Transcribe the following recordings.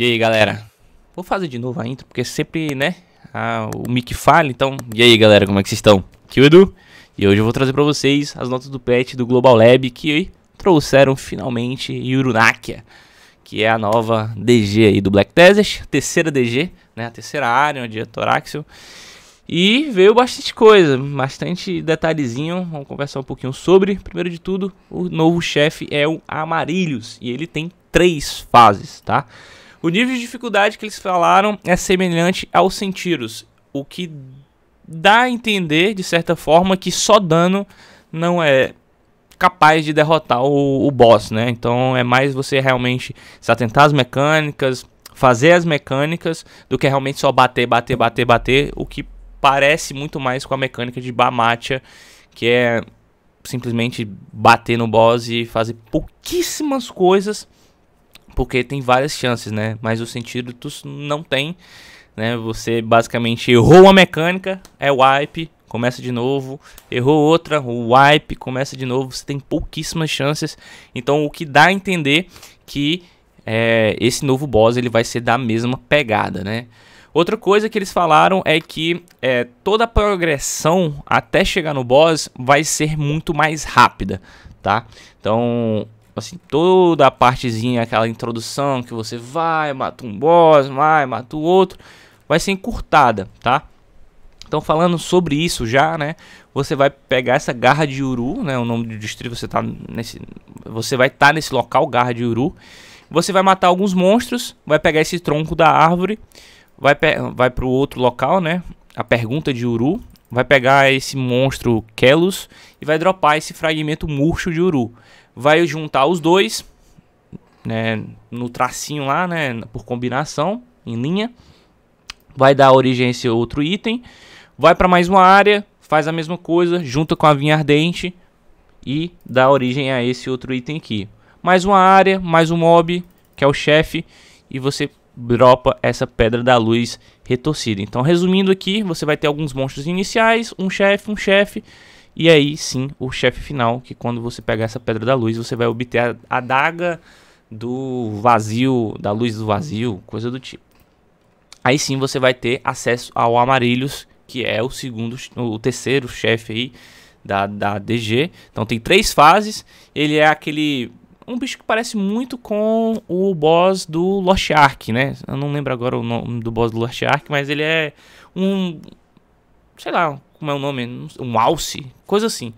E aí, galera? Vou fazer de novo a intro, porque sempre, né, a, o mic fala. então... E aí, galera, como é que vocês estão? Aqui é o Edu, e hoje eu vou trazer para vocês as notas do patch do Global Lab que trouxeram finalmente Yurunakia, que é a nova DG aí do Black Desert, terceira DG, né, a terceira área onde é Toraxel. E veio bastante coisa, bastante detalhezinho, vamos conversar um pouquinho sobre. Primeiro de tudo, o novo chefe é o Amarilhos, e ele tem três fases, tá? Tá? O nível de dificuldade que eles falaram é semelhante aos sentiros, o que dá a entender, de certa forma, que só dano não é capaz de derrotar o, o boss, né? Então é mais você realmente se atentar às mecânicas, fazer as mecânicas, do que realmente só bater, bater, bater, bater, o que parece muito mais com a mecânica de Bamatia, que é simplesmente bater no boss e fazer pouquíssimas coisas porque tem várias chances, né? Mas o sentido tu não tem, né? Você basicamente errou uma mecânica, é wipe, começa de novo, errou outra, o wipe, começa de novo, você tem pouquíssimas chances. Então o que dá a entender que é, esse novo boss ele vai ser da mesma pegada, né? Outra coisa que eles falaram é que é, toda a progressão até chegar no boss vai ser muito mais rápida, tá? Então Tipo assim, toda a partezinha, aquela introdução que você vai, mata um boss, vai, mata o outro, vai ser encurtada, tá? Então falando sobre isso já, né? Você vai pegar essa Garra de Uru, né? O nome do distrito você tá nesse, você vai estar tá nesse local Garra de Uru. Você vai matar alguns monstros, vai pegar esse tronco da árvore, vai vai para o outro local, né? A pergunta de Uru, vai pegar esse monstro Kelos e vai dropar esse fragmento murcho de Uru. Vai juntar os dois, né, no tracinho lá, né, por combinação, em linha. Vai dar origem a esse outro item. Vai para mais uma área, faz a mesma coisa, junta com a vinha ardente e dá origem a esse outro item aqui. Mais uma área, mais um mob, que é o chefe, e você dropa essa pedra da luz retorcida. Então, resumindo aqui, você vai ter alguns monstros iniciais, um chefe, um chefe, e aí sim o chefe final, que quando você pegar essa pedra da luz, você vai obter a daga do vazio, da luz do vazio, coisa do tipo. Aí sim você vai ter acesso ao Amarillos, que é o segundo, o terceiro chefe aí da, da DG. Então tem três fases. Ele é aquele um bicho que parece muito com o boss do Lost Ark, né? Eu não lembro agora o nome do boss do Lost Ark, mas ele é um. Sei lá como é o nome, um alce, coisa assim.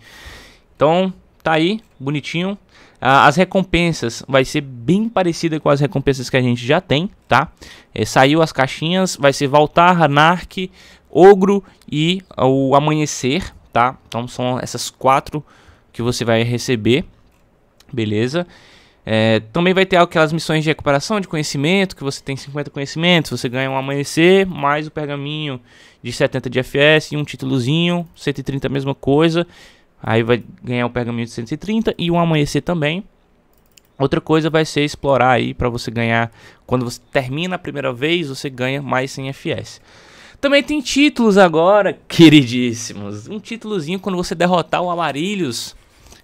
Então, tá aí, bonitinho. Ah, as recompensas vai ser bem parecida com as recompensas que a gente já tem, tá? É, saiu as caixinhas, vai ser Valtar, Anark, Ogro e o Amanhecer, tá? Então são essas quatro que você vai receber. Beleza? É, também vai ter aquelas missões de recuperação de conhecimento, que você tem 50 conhecimentos, você ganha um amanhecer, mais o pergaminho de 70 de FS e um títulozinho, 130 a mesma coisa. Aí vai ganhar um pergaminho de 130 e um amanhecer também. Outra coisa vai ser explorar aí para você ganhar, quando você termina a primeira vez, você ganha mais 100 FS. Também tem títulos agora, queridíssimos. Um títulozinho quando você derrotar o Amarilhos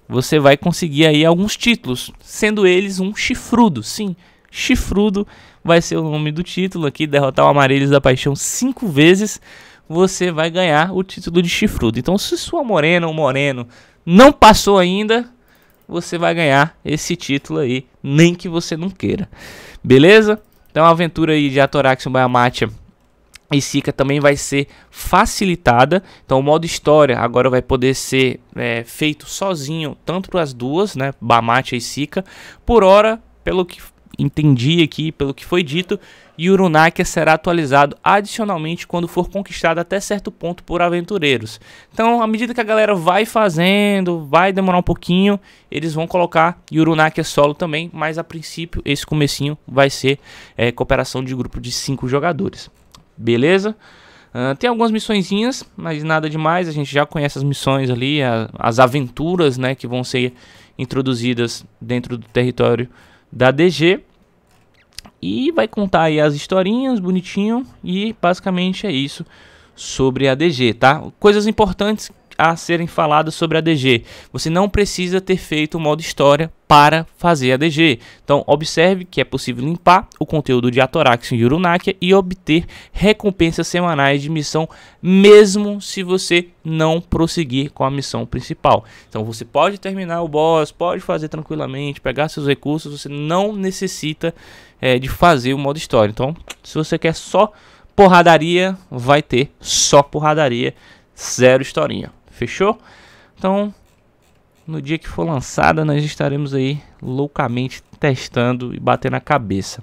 você vai conseguir aí alguns títulos, sendo eles um chifrudo, sim, chifrudo vai ser o nome do título aqui, derrotar o Amarelos da Paixão cinco vezes, você vai ganhar o título de chifrudo. Então se sua morena ou moreno não passou ainda, você vai ganhar esse título aí, nem que você não queira, beleza? Então a aventura aí de Atoraxion Bayamatia e SICA também vai ser facilitada. Então, o modo história agora vai poder ser é, feito sozinho, tanto para as duas, né? Bamate e SICA. Por hora, pelo que entendi aqui, pelo que foi dito, Yurunakia será atualizado adicionalmente quando for conquistado até certo ponto por aventureiros. Então, à medida que a galera vai fazendo, vai demorar um pouquinho, eles vão colocar Yurunakia solo também, mas a princípio esse comecinho vai ser é, cooperação de grupo de 5 jogadores. Beleza? Uh, tem algumas missõezinhas, mas nada demais. A gente já conhece as missões ali, a, as aventuras né, que vão ser introduzidas dentro do território da DG. E vai contar aí as historinhas bonitinho. E basicamente é isso sobre a DG, tá? Coisas importantes a serem faladas sobre a DG. Você não precisa ter feito o modo história para fazer a DG. Então, observe que é possível limpar o conteúdo de Atorax e Yurunakia e obter recompensas semanais de missão, mesmo se você não prosseguir com a missão principal. Então, você pode terminar o boss, pode fazer tranquilamente, pegar seus recursos, você não necessita é, de fazer o modo história. Então, se você quer só porradaria, vai ter só porradaria, zero historinha. Fechou? Então, no dia que for lançada, nós estaremos aí loucamente testando e batendo a cabeça.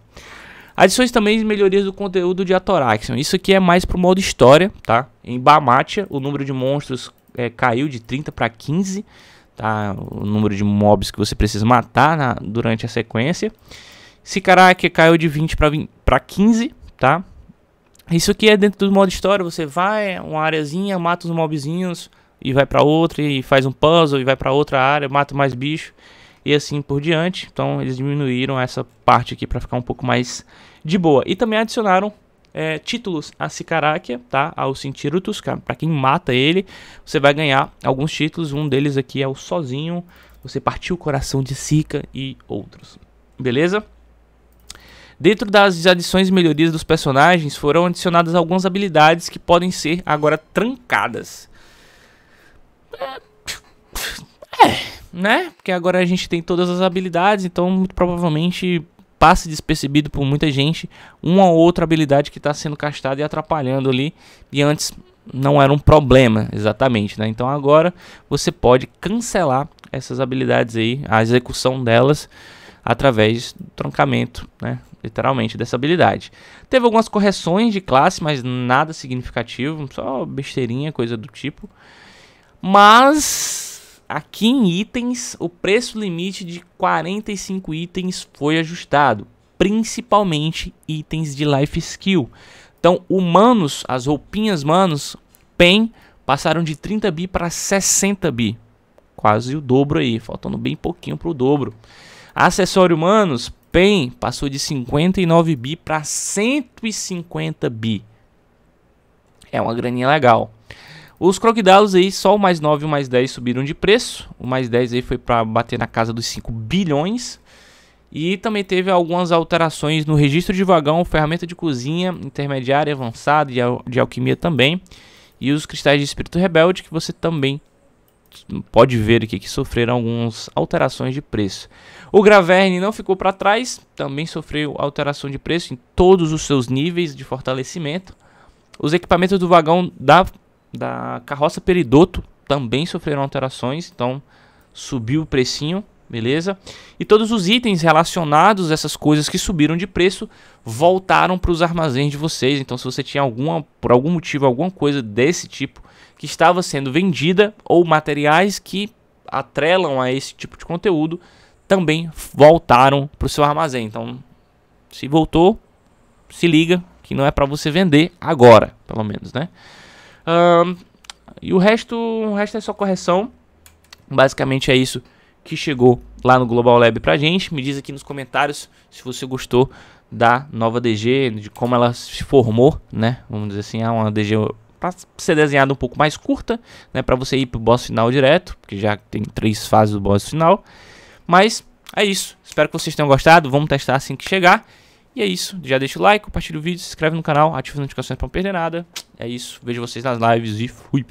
Adições também e melhorias do conteúdo de Atoraxion. Isso aqui é mais pro modo história, tá? Em Bamatia, o número de monstros é, caiu de 30 para 15, tá? O número de mobs que você precisa matar na, durante a sequência. Sicaraque caiu de 20 para 15, tá? Isso aqui é dentro do modo história, você vai, uma areazinha, mata os mobzinhos, e vai para outra e faz um puzzle e vai para outra área, mata mais bicho e assim por diante. Então eles diminuíram essa parte aqui para ficar um pouco mais de boa. E também adicionaram é, títulos a Sicaráquia, tá? Ao Sintirutus, para quem mata ele, você vai ganhar alguns títulos. Um deles aqui é o Sozinho, você partiu o coração de Sica e outros. Beleza? Dentro das adições e melhorias dos personagens, foram adicionadas algumas habilidades que podem ser agora trancadas. É, né? Porque agora a gente tem todas as habilidades, então muito provavelmente passa despercebido por muita gente uma ou outra habilidade que está sendo castada e atrapalhando ali. E antes não era um problema, exatamente, né? Então agora você pode cancelar essas habilidades aí, a execução delas através do trancamento, né? Literalmente dessa habilidade. Teve algumas correções de classe, mas nada significativo, só besteirinha, coisa do tipo. Mas aqui em itens, o preço limite de 45 itens foi ajustado, principalmente itens de life skill. Então, humanos, as roupinhas manos, PEN, passaram de 30 bi para 60 bi. Quase o dobro aí, faltando bem pouquinho para o dobro. Acessório humanos, PEN, passou de 59 bi para 150 bi. É uma graninha legal. Os crocodilos aí, só o mais 9 e o mais 10 subiram de preço. O mais 10 aí foi para bater na casa dos 5 bilhões. E também teve algumas alterações no registro de vagão, ferramenta de cozinha, intermediária avançada e de, de alquimia também. E os cristais de espírito rebelde que você também pode ver aqui que sofreram algumas alterações de preço. O Graverne não ficou para trás, também sofreu alteração de preço em todos os seus níveis de fortalecimento. Os equipamentos do vagão da da carroça Peridoto também sofreram alterações, então subiu o precinho, beleza? E todos os itens relacionados a essas coisas que subiram de preço voltaram para os armazéns de vocês. Então, se você tinha alguma, por algum motivo, alguma coisa desse tipo que estava sendo vendida ou materiais que atrelam a esse tipo de conteúdo também voltaram para o seu armazém. Então, se voltou, se liga que não é para você vender agora, pelo menos, né? Um, e o resto, o resto é só correção. Basicamente é isso que chegou lá no Global Lab pra gente. Me diz aqui nos comentários se você gostou da nova DG, de como ela se formou, né? Vamos dizer assim, é uma DG para ser desenhada um pouco mais curta, né, para você ir pro boss final direto, porque já tem três fases do boss final. Mas é isso. Espero que vocês tenham gostado. Vamos testar assim que chegar. E é isso. Já deixa o like, compartilha o vídeo, se inscreve no canal, ativa as notificações para não perder nada. É isso. Vejo vocês nas lives e fui.